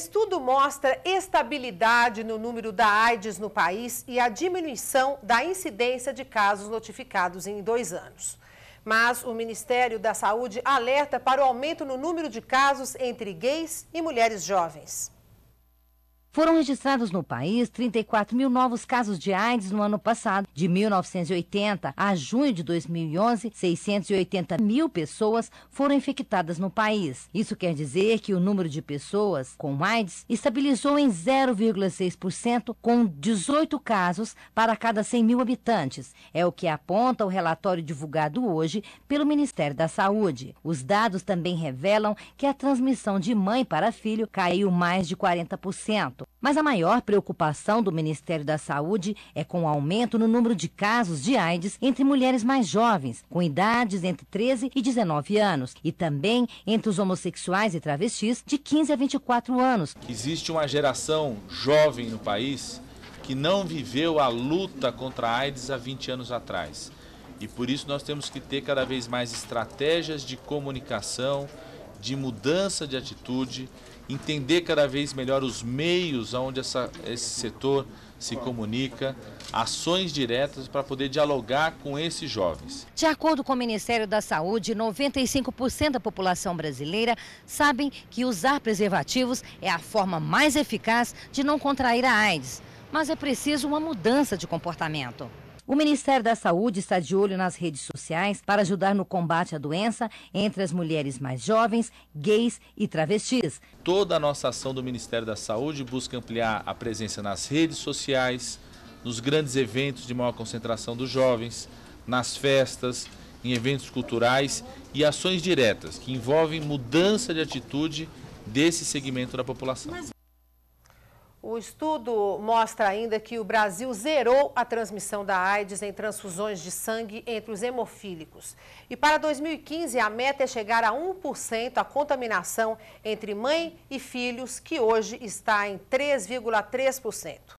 Estudo mostra estabilidade no número da AIDS no país e a diminuição da incidência de casos notificados em dois anos. Mas o Ministério da Saúde alerta para o aumento no número de casos entre gays e mulheres jovens. Foram registrados no país 34 mil novos casos de AIDS no ano passado. De 1980 a junho de 2011, 680 mil pessoas foram infectadas no país. Isso quer dizer que o número de pessoas com AIDS estabilizou em 0,6%, com 18 casos para cada 100 mil habitantes. É o que aponta o relatório divulgado hoje pelo Ministério da Saúde. Os dados também revelam que a transmissão de mãe para filho caiu mais de 40%. Mas a maior preocupação do Ministério da Saúde é com o aumento no número de casos de AIDS entre mulheres mais jovens, com idades entre 13 e 19 anos, e também entre os homossexuais e travestis de 15 a 24 anos. Existe uma geração jovem no país que não viveu a luta contra a AIDS há 20 anos atrás. E por isso nós temos que ter cada vez mais estratégias de comunicação, de mudança de atitude, entender cada vez melhor os meios onde essa, esse setor se comunica, ações diretas para poder dialogar com esses jovens. De acordo com o Ministério da Saúde, 95% da população brasileira sabem que usar preservativos é a forma mais eficaz de não contrair a AIDS. Mas é preciso uma mudança de comportamento. O Ministério da Saúde está de olho nas redes sociais para ajudar no combate à doença entre as mulheres mais jovens, gays e travestis. Toda a nossa ação do Ministério da Saúde busca ampliar a presença nas redes sociais, nos grandes eventos de maior concentração dos jovens, nas festas, em eventos culturais e ações diretas que envolvem mudança de atitude desse segmento da população. O estudo mostra ainda que o Brasil zerou a transmissão da AIDS em transfusões de sangue entre os hemofílicos. E para 2015, a meta é chegar a 1% a contaminação entre mãe e filhos, que hoje está em 3,3%.